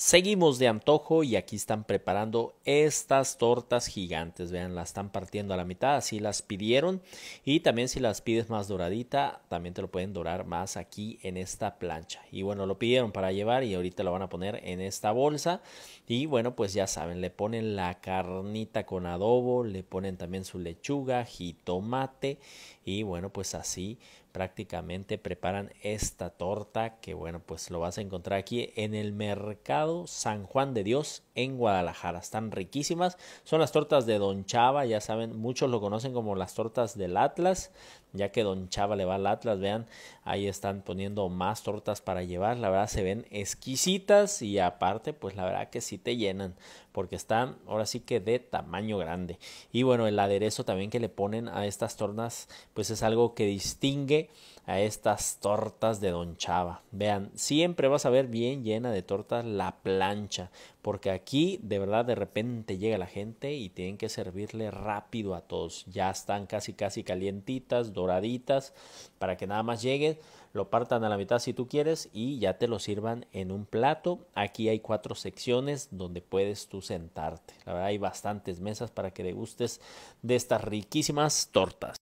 Seguimos de antojo y aquí están preparando estas tortas gigantes. Vean, las están partiendo a la mitad, así las pidieron. Y también si las pides más doradita, también te lo pueden dorar más aquí en esta plancha. Y bueno, lo pidieron para llevar y ahorita lo van a poner en esta bolsa. Y bueno, pues ya saben, le ponen la carnita con adobo, le ponen también su lechuga, jitomate. Y bueno, pues así prácticamente preparan esta torta que bueno, pues lo vas a encontrar aquí en el mercado San Juan de Dios, en Guadalajara. Están riquísimas. Son las tortas de Don Chava, ya saben, muchos lo conocen como las tortas del Atlas, ya que Don Chava le va al Atlas. Vean, ahí están poniendo más tortas para llevar. La verdad se ven exquisitas y aparte, pues la verdad que sí te llenan, porque están ahora sí que de tamaño grande. Y bueno, el aderezo también que le ponen a estas tortas, pues es algo que distingue a estas tortas de Don Chava. Vean, siempre vas a ver bien llena de tortas la plancha, porque aquí de verdad de repente llega la gente y tienen que servirle rápido a todos. Ya están casi casi calientitas, doraditas, para que nada más llegue, lo partan a la mitad si tú quieres y ya te lo sirvan en un plato. Aquí hay cuatro secciones donde puedes tú sentarte. La verdad hay bastantes mesas para que degustes de estas riquísimas tortas.